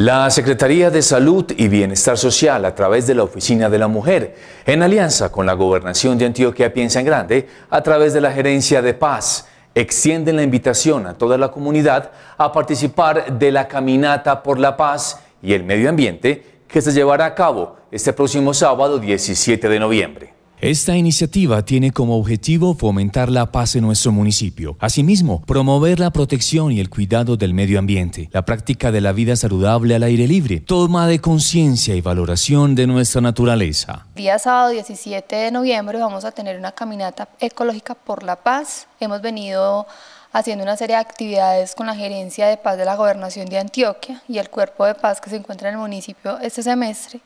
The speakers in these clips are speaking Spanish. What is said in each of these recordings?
La Secretaría de Salud y Bienestar Social, a través de la Oficina de la Mujer, en alianza con la Gobernación de Antioquia Piensa en Grande, a través de la Gerencia de Paz, extienden la invitación a toda la comunidad a participar de la Caminata por la Paz y el Medio Ambiente que se llevará a cabo este próximo sábado 17 de noviembre. Esta iniciativa tiene como objetivo fomentar la paz en nuestro municipio, asimismo promover la protección y el cuidado del medio ambiente, la práctica de la vida saludable al aire libre, toma de conciencia y valoración de nuestra naturaleza. Día sábado 17 de noviembre vamos a tener una caminata ecológica por la paz. Hemos venido haciendo una serie de actividades con la Gerencia de Paz de la Gobernación de Antioquia y el Cuerpo de Paz que se encuentra en el municipio este semestre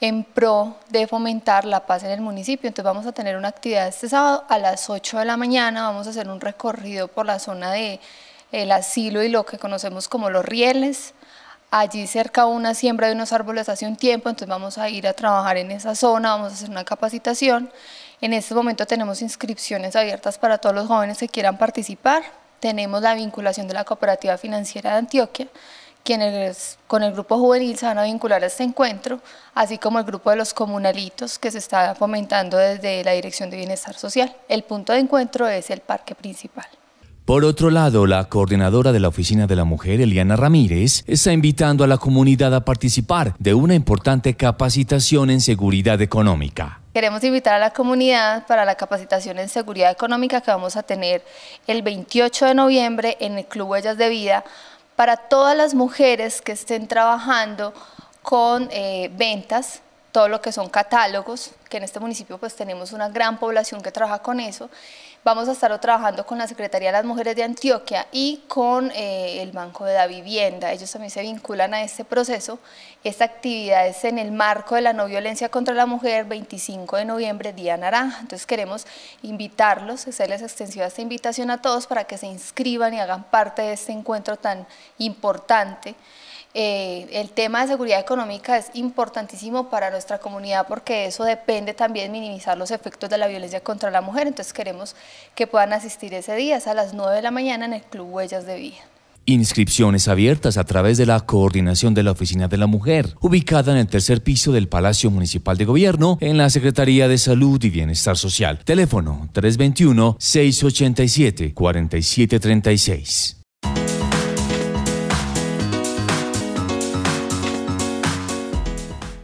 en pro de fomentar la paz en el municipio. Entonces vamos a tener una actividad este sábado a las 8 de la mañana, vamos a hacer un recorrido por la zona de asilo y lo que conocemos como los rieles. Allí cerca una siembra de unos árboles hace un tiempo, entonces vamos a ir a trabajar en esa zona, vamos a hacer una capacitación. En este momento tenemos inscripciones abiertas para todos los jóvenes que quieran participar. Tenemos la vinculación de la Cooperativa Financiera de Antioquia, quienes con el grupo juvenil se van a vincular a este encuentro, así como el grupo de los comunalitos que se está fomentando desde la Dirección de Bienestar Social. El punto de encuentro es el parque principal. Por otro lado, la coordinadora de la Oficina de la Mujer, Eliana Ramírez, está invitando a la comunidad a participar de una importante capacitación en seguridad económica. Queremos invitar a la comunidad para la capacitación en seguridad económica que vamos a tener el 28 de noviembre en el Club Huellas de Vida para todas las mujeres que estén trabajando con eh, ventas, todo lo que son catálogos, que en este municipio pues tenemos una gran población que trabaja con eso. Vamos a estar trabajando con la Secretaría de las Mujeres de Antioquia y con eh, el Banco de la Vivienda. Ellos también se vinculan a este proceso. Esta actividad es en el marco de la no violencia contra la mujer, 25 de noviembre, Día Naranja. Entonces queremos invitarlos, hacerles extensiva esta invitación a todos para que se inscriban y hagan parte de este encuentro tan importante. Eh, el tema de seguridad económica es importantísimo para nuestra comunidad porque eso depende también minimizar los efectos de la violencia contra la mujer, entonces queremos que puedan asistir ese día, a las 9 de la mañana en el Club Huellas de Vía. Inscripciones abiertas a través de la coordinación de la Oficina de la Mujer, ubicada en el tercer piso del Palacio Municipal de Gobierno, en la Secretaría de Salud y Bienestar Social. Teléfono 321-687-4736.